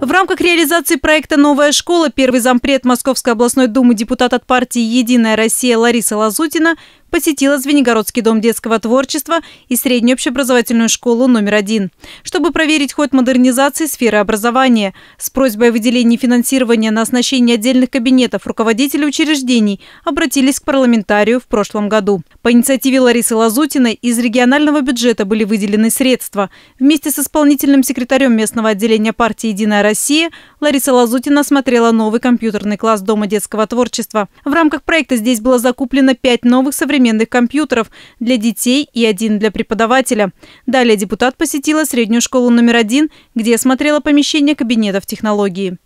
В рамках реализации проекта «Новая школа» первый зампред Московской областной думы депутат от партии «Единая Россия» Лариса Лазутина посетила Звенигородский дом детского творчества и среднюю общеобразовательную школу номер один, чтобы проверить ход модернизации сферы образования с просьбой о выделении финансирования на оснащение отдельных кабинетов руководителей учреждений обратились к парламентарию в прошлом году. По инициативе Ларисы Лазутиной из регионального бюджета были выделены средства. Вместе с исполнительным секретарем местного отделения партии «Единая Россия» Лариса Лазутина смотрела новый компьютерный класс Дома детского творчества. В рамках проекта здесь было закуплено пять новых современных современных компьютеров для детей и один для преподавателя. Далее депутат посетила среднюю школу номер один, где осмотрела помещение кабинетов технологии.